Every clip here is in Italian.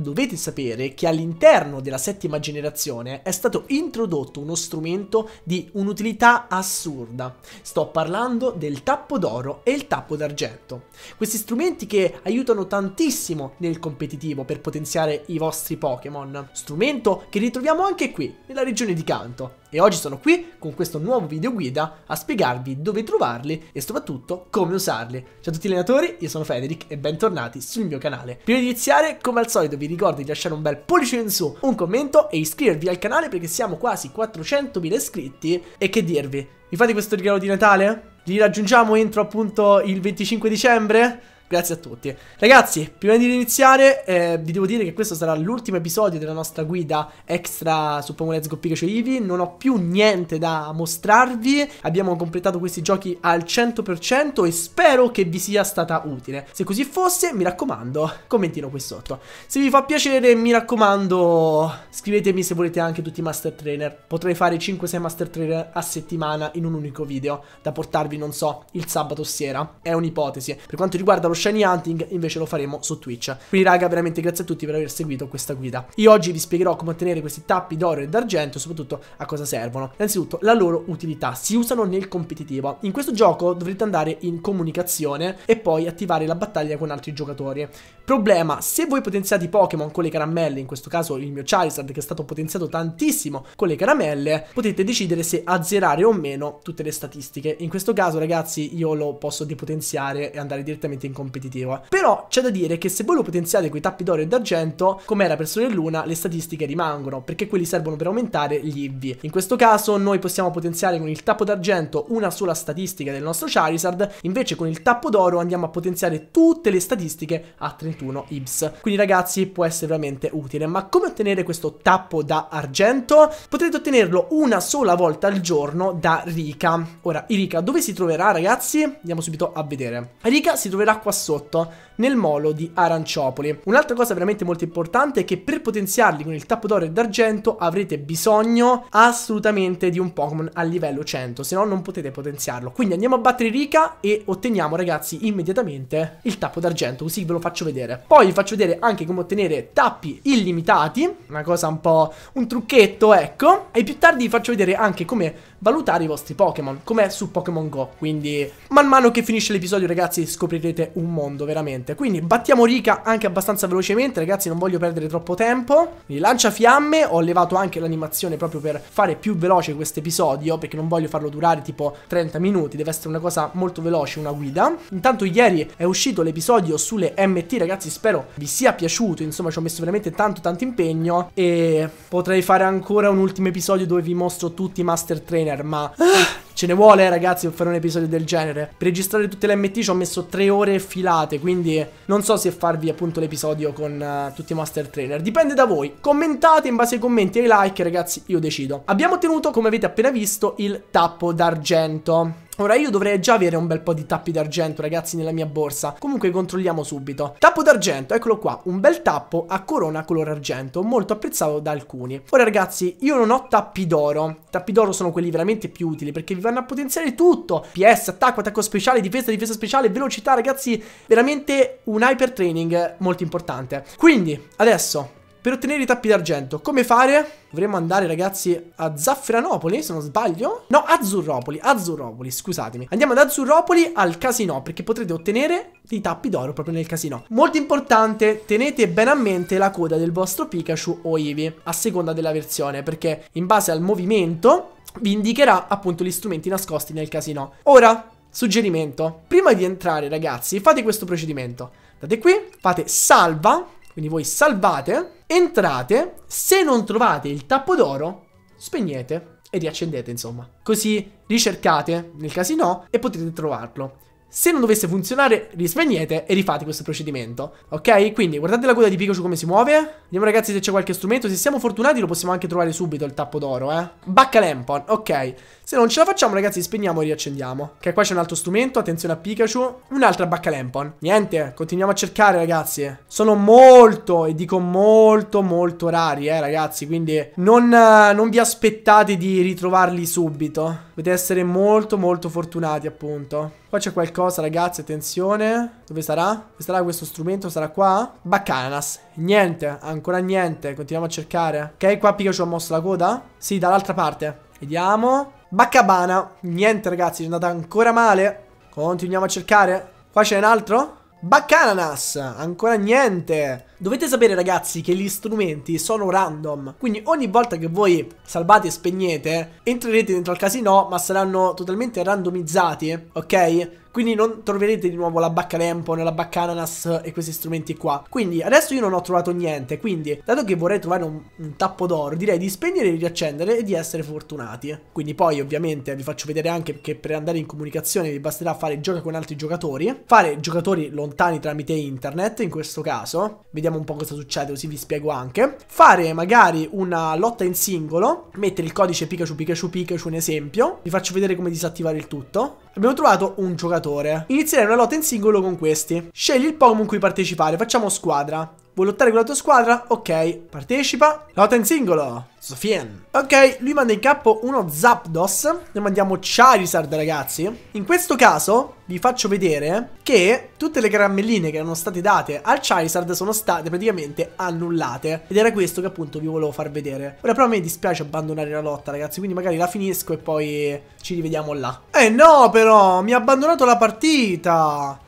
Dovete sapere che all'interno della settima generazione è stato introdotto uno strumento di un'utilità assurda. Sto parlando del tappo d'oro e il tappo d'argento. Questi strumenti che aiutano tantissimo nel competitivo per potenziare i vostri Pokémon. Strumento che ritroviamo anche qui, nella regione di Canto. E oggi sono qui con questo nuovo video guida a spiegarvi dove trovarli e soprattutto come usarli. Ciao a tutti allenatori, io sono Federic e bentornati sul mio canale. Prima di iniziare, come al solito, vi ricordo di lasciare un bel pollice in su, un commento e iscrivervi al canale perché siamo quasi 400.000 iscritti e che dirvi, vi fate questo regalo di Natale? Li raggiungiamo entro appunto il 25 dicembre? Grazie a tutti. Ragazzi, prima di iniziare eh, vi devo dire che questo sarà l'ultimo episodio della nostra guida extra su Pokémon Let's Go Pikachu Eevee. Non ho più niente da mostrarvi. Abbiamo completato questi giochi al 100% e spero che vi sia stata utile. Se così fosse, mi raccomando, commentino qui sotto. Se vi fa piacere, mi raccomando, scrivetemi se volete anche tutti i Master Trainer. Potrei fare 5-6 Master Trainer a settimana in un unico video da portarvi, non so, il sabato sera. È un'ipotesi. Per quanto riguarda lo shiny hunting invece lo faremo su Twitch. Quindi raga veramente grazie a tutti per aver seguito questa guida. Io oggi vi spiegherò come ottenere questi tappi d'oro e d'argento e soprattutto a cosa servono. Innanzitutto la loro utilità, si usano nel competitivo. In questo gioco dovrete andare in comunicazione e poi attivare la battaglia con altri giocatori. Problema, se voi potenziate i Pokémon con le caramelle, in questo caso il mio Charizard che è stato potenziato tantissimo con le caramelle, potete decidere se azzerare o meno tutte le statistiche. In questo caso ragazzi io lo posso depotenziare e andare direttamente in competizione competitivo. Però c'è da dire che se voi lo potenziate con i tappi d'oro e d'argento, come era per Sole e Luna, le statistiche rimangono, perché quelli servono per aumentare gli IV. In questo caso noi possiamo potenziare con il tappo d'argento una sola statistica del nostro Charizard, invece con il tappo d'oro andiamo a potenziare tutte le statistiche a 31 IBS. Quindi ragazzi può essere veramente utile. Ma come ottenere questo tappo da argento? Potrete ottenerlo una sola volta al giorno da Rika. Ora, Rika dove si troverà ragazzi? Andiamo subito a vedere. Rika si troverà qua sotto nel molo di Aranciopoli. Un'altra cosa veramente molto importante è che per potenziarli con il tappo d'oro e d'argento avrete bisogno assolutamente di un Pokémon a livello 100, se no non potete potenziarlo. Quindi andiamo a battere Rika e otteniamo ragazzi immediatamente il tappo d'argento, così ve lo faccio vedere. Poi vi faccio vedere anche come ottenere tappi illimitati, una cosa un po' un trucchetto ecco, e più tardi vi faccio vedere anche come valutare i vostri Pokémon, com'è su Pokémon Go. Quindi man mano che finisce l'episodio ragazzi scoprirete un un mondo veramente Quindi battiamo Rika anche abbastanza velocemente Ragazzi non voglio perdere troppo tempo Quindi lancia fiamme Ho levato anche l'animazione proprio per fare più veloce questo episodio Perché non voglio farlo durare tipo 30 minuti Deve essere una cosa molto veloce una guida Intanto ieri è uscito l'episodio sulle MT Ragazzi spero vi sia piaciuto Insomma ci ho messo veramente tanto tanto impegno E potrei fare ancora un ultimo episodio dove vi mostro tutti i Master Trainer Ma... Ah, Ce ne vuole ragazzi per fare un episodio del genere. Per registrare tutte le MT ci ho messo tre ore filate, quindi non so se farvi appunto l'episodio con uh, tutti i master trainer. Dipende da voi. Commentate in base ai commenti e ai like, ragazzi, io decido. Abbiamo ottenuto, come avete appena visto, il tappo d'argento. Ora io dovrei già avere un bel po' di tappi d'argento ragazzi nella mia borsa Comunque controlliamo subito Tappo d'argento, eccolo qua Un bel tappo a corona color argento Molto apprezzato da alcuni Ora ragazzi, io non ho tappi d'oro Tappi d'oro sono quelli veramente più utili Perché vi vanno a potenziare tutto PS, attacco, attacco speciale, difesa, difesa speciale, velocità Ragazzi, veramente un hyper training molto importante Quindi, adesso per ottenere i tappi d'argento. Come fare? Dovremmo andare ragazzi a Zafferanopoli, se non sbaglio. No, Azzurropoli, Azzurropoli, scusatemi. Andiamo ad Azzurropoli al casino, perché potrete ottenere dei tappi d'oro proprio nel casino. Molto importante, tenete bene a mente la coda del vostro Pikachu o Eevee, a seconda della versione, perché in base al movimento vi indicherà appunto gli strumenti nascosti nel casino. Ora, suggerimento. Prima di entrare ragazzi, fate questo procedimento. Andate qui, fate salva quindi voi salvate, entrate, se non trovate il tappo d'oro, spegnete e riaccendete, insomma. Così ricercate, nel casino e potete trovarlo. Se non dovesse funzionare, risvegliete e rifate questo procedimento. Ok? Quindi guardate la coda di Pikachu come si muove. Vediamo ragazzi se c'è qualche strumento. Se siamo fortunati lo possiamo anche trovare subito il tappo d'oro, eh. Bacca Lempon, ok. Se non ce la facciamo ragazzi spegniamo e riaccendiamo. Ok, qua c'è un altro strumento, attenzione a Pikachu. Un'altra Bacca Lempon. Niente, continuiamo a cercare ragazzi. Sono molto, e dico molto, molto rari, eh ragazzi. Quindi non, non vi aspettate di ritrovarli subito. Dovete essere molto, molto fortunati appunto. Qua c'è qualcosa qualcosa ragazzi, attenzione Dove sarà? Sarà questo strumento? Sarà qua? Baccanas Niente, ancora niente Continuiamo a cercare Ok, qua Pikachu ha mosso la coda? Sì, dall'altra parte Vediamo Baccabana Niente ragazzi, ci è andata ancora male Continuiamo a cercare Qua c'è un altro? Baccananas, ancora niente Dovete sapere ragazzi che gli strumenti sono random Quindi ogni volta che voi salvate e spegnete Entrerete dentro al casino ma saranno totalmente randomizzati Ok? Quindi non troverete di nuovo la bacca Lampone, la bacca Ananas e questi strumenti qua. Quindi adesso io non ho trovato niente, quindi dato che vorrei trovare un, un tappo d'oro, direi di spegnere e riaccendere e di essere fortunati. Quindi poi ovviamente vi faccio vedere anche che per andare in comunicazione vi basterà fare gioca con altri giocatori, fare giocatori lontani tramite internet in questo caso, vediamo un po' cosa succede così vi spiego anche, fare magari una lotta in singolo, mettere il codice Pikachu Pikachu Pikachu un esempio, vi faccio vedere come disattivare il tutto, Abbiamo trovato un giocatore. Inizierai una lotta in singolo con questi. Scegli il Pokémon cui partecipare, facciamo squadra. Vuoi lottare con la tua squadra? Ok, partecipa. Lotta in singolo. Sofien. Ok, lui manda in capo uno Zapdos. Ne mandiamo Charizard, ragazzi. In questo caso vi faccio vedere che tutte le caramelline che erano state date al Charizard sono state praticamente annullate. Ed era questo che appunto vi volevo far vedere. Ora però a me dispiace abbandonare la lotta, ragazzi. Quindi magari la finisco e poi ci rivediamo là. Eh no, però! Mi ha abbandonato la partita!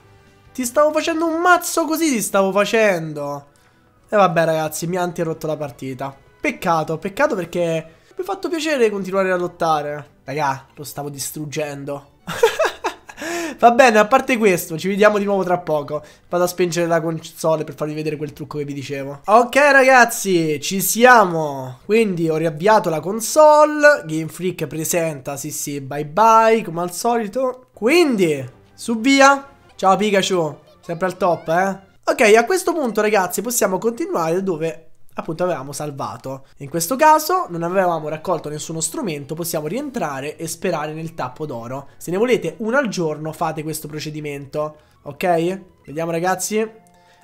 Ti stavo facendo un mazzo così, ti stavo facendo. E vabbè ragazzi, mi ha interrotto la partita. Peccato, peccato perché mi ha fatto piacere continuare a lottare. Raga, lo stavo distruggendo. Va bene, a parte questo, ci vediamo di nuovo tra poco. Vado a spengere la console per farvi vedere quel trucco che vi dicevo. Ok ragazzi, ci siamo. Quindi ho riavviato la console. Game Freak presenta, sì sì, bye bye, come al solito. Quindi, su via. Ciao Pikachu, sempre al top eh. Ok, a questo punto ragazzi possiamo continuare dove appunto avevamo salvato. In questo caso non avevamo raccolto nessuno strumento, possiamo rientrare e sperare nel tappo d'oro. Se ne volete uno al giorno fate questo procedimento, ok? Vediamo ragazzi.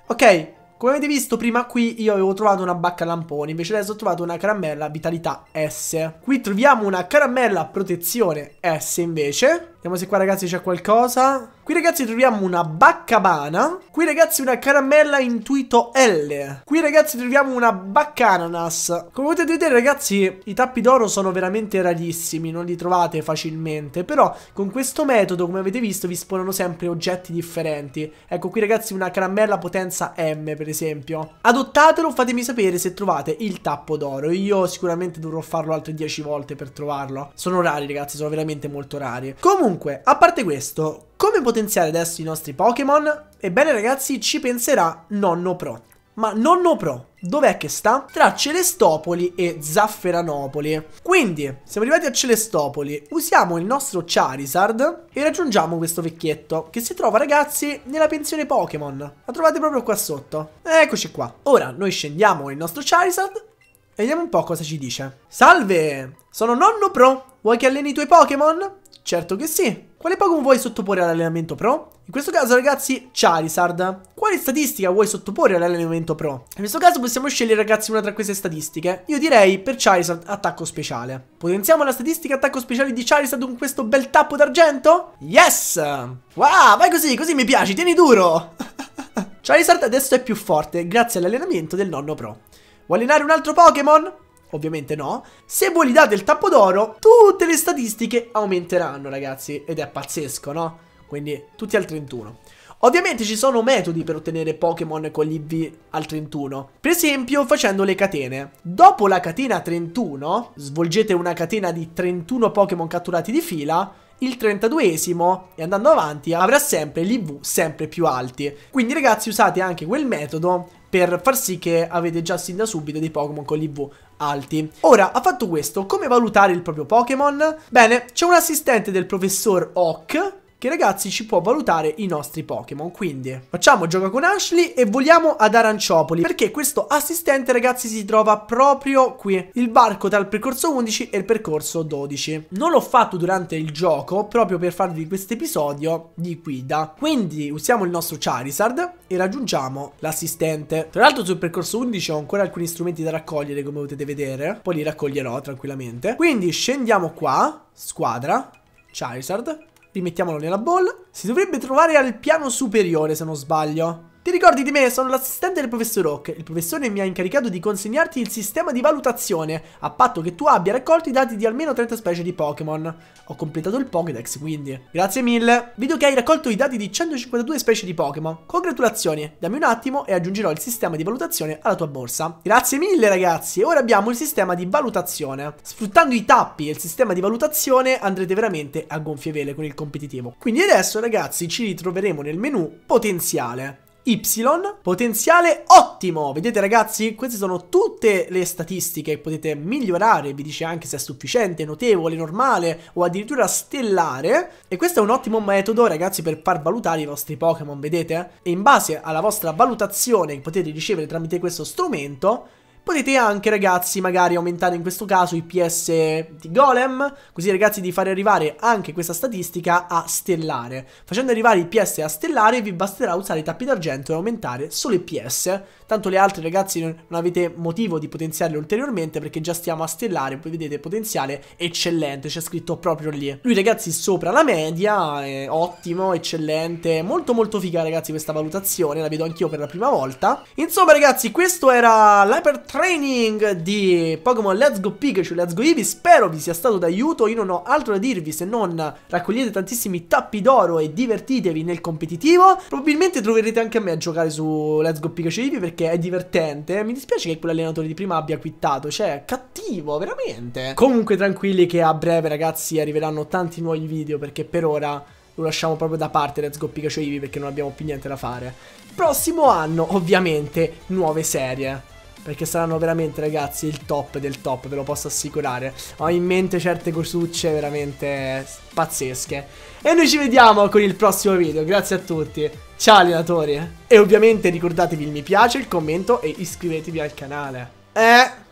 Ok, come avete visto prima qui io avevo trovato una bacca lamponi, invece adesso ho trovato una caramella vitalità S. Qui troviamo una caramella protezione S invece, Vediamo se qua ragazzi c'è qualcosa. Qui ragazzi troviamo una baccabana. Qui ragazzi una caramella intuito L. Qui ragazzi troviamo una baccananas. Come potete vedere ragazzi i tappi d'oro sono veramente rarissimi. Non li trovate facilmente. Però con questo metodo come avete visto vi spawnano sempre oggetti differenti. Ecco qui ragazzi una caramella potenza M per esempio. Adottatelo fatemi sapere se trovate il tappo d'oro. Io sicuramente dovrò farlo altre 10 volte per trovarlo. Sono rari ragazzi sono veramente molto rari. Comunque Comunque, a parte questo, come potenziare adesso i nostri Pokémon? Ebbene ragazzi, ci penserà Nonno Pro. Ma Nonno Pro, dov'è che sta? Tra Celestopoli e Zafferanopoli. Quindi, siamo arrivati a Celestopoli, usiamo il nostro Charizard e raggiungiamo questo vecchietto, che si trova, ragazzi, nella pensione Pokémon. La trovate proprio qua sotto. Eccoci qua. Ora, noi scendiamo il nostro Charizard e vediamo un po' cosa ci dice. Salve! Sono Nonno Pro! Vuoi che alleni i tuoi Pokémon? Certo che sì. Quale Pokémon vuoi sottoporre all'allenamento pro? In questo caso ragazzi Charizard. Quale statistica vuoi sottoporre all'allenamento pro? In questo caso possiamo scegliere ragazzi una tra queste statistiche. Io direi per Charizard attacco speciale. Potenziamo la statistica attacco speciale di Charizard con questo bel tappo d'argento? Yes! Wow, vai così, così mi piaci, tieni duro! Charizard adesso è più forte grazie all'allenamento del nonno pro. Vuoi allenare un altro Pokémon? Ovviamente no. Se voi gli date il tappo d'oro, tutte le statistiche aumenteranno, ragazzi. Ed è pazzesco, no? Quindi tutti al 31. Ovviamente ci sono metodi per ottenere Pokémon con gli IV al 31, per esempio facendo le catene. Dopo la catena 31, svolgete una catena di 31 Pokémon catturati di fila, il 32esimo e andando avanti avrà sempre gli IV sempre più alti. Quindi ragazzi usate anche quel metodo per far sì che avete già sin da subito dei Pokémon con l'IV alti. Ora, ha fatto questo, come valutare il proprio Pokémon? Bene, c'è un assistente del professor Oak che ragazzi ci può valutare i nostri Pokémon. Quindi facciamo gioco con Ashley e voliamo ad Aranciopoli perché questo assistente ragazzi si trova proprio qui. Il barco tra il percorso 11 e il percorso 12. Non l'ho fatto durante il gioco proprio per farvi questo episodio di guida. Quindi usiamo il nostro Charizard e raggiungiamo l'assistente. Tra l'altro sul percorso 11 ho ancora alcuni strumenti da raccogliere come potete vedere. Poi li raccoglierò tranquillamente. Quindi scendiamo qua, squadra, Charizard rimettiamolo nella ball. Si dovrebbe trovare al piano superiore, se non sbaglio. Ti ricordi di me? Sono l'assistente del professor Oak. Il professore mi ha incaricato di consegnarti il sistema di valutazione, a patto che tu abbia raccolto i dati di almeno 30 specie di Pokémon. Ho completato il Pokédex, quindi. Grazie mille. Vedo che hai raccolto i dati di 152 specie di Pokémon. Congratulazioni. Dammi un attimo e aggiungerò il sistema di valutazione alla tua borsa. Grazie mille, ragazzi. Ora abbiamo il sistema di valutazione. Sfruttando i tappi e il sistema di valutazione andrete veramente a gonfie vele con il competitivo. Quindi adesso, ragazzi, ci ritroveremo nel menu potenziale. Y, potenziale ottimo. Vedete ragazzi, queste sono tutte le statistiche che potete migliorare, vi dice anche se è sufficiente, notevole, normale o addirittura stellare. E questo è un ottimo metodo ragazzi per far valutare i vostri Pokémon, vedete? E in base alla vostra valutazione che potete ricevere tramite questo strumento, Potete anche ragazzi magari aumentare in questo caso i PS di Golem, così ragazzi di fare arrivare anche questa statistica a stellare. Facendo arrivare i PS a stellare vi basterà usare i tappi d'argento e aumentare solo i PS, tanto le altre ragazzi non avete motivo di potenziarle ulteriormente perché già stiamo a stellare, poi vedete potenziale eccellente, c'è scritto proprio lì. Lui ragazzi sopra la media, eh, ottimo, eccellente, molto molto figa ragazzi questa valutazione, la vedo anch'io per la prima volta. Insomma ragazzi questo era l'Hyper training di Pokémon Let's Go Pikachu Let's Go Eevee spero vi sia stato d'aiuto, io non ho altro da dirvi se non raccogliete tantissimi tappi d'oro e divertitevi nel competitivo, probabilmente troverete anche a me a giocare su Let's Go Pikachu Eevee perché è divertente, mi dispiace che quell'allenatore di prima abbia quittato, cioè cattivo veramente, comunque tranquilli che a breve ragazzi arriveranno tanti nuovi video perché per ora lo lasciamo proprio da parte Let's Go Pikachu Eevee perché non abbiamo più niente da fare. Prossimo anno, ovviamente, nuove serie perché saranno veramente ragazzi il top del top, ve lo posso assicurare. Ho in mente certe cosucce veramente pazzesche. E noi ci vediamo con il prossimo video, grazie a tutti, ciao allenatori. E ovviamente ricordatevi il mi piace, il commento e iscrivetevi al canale. Eh...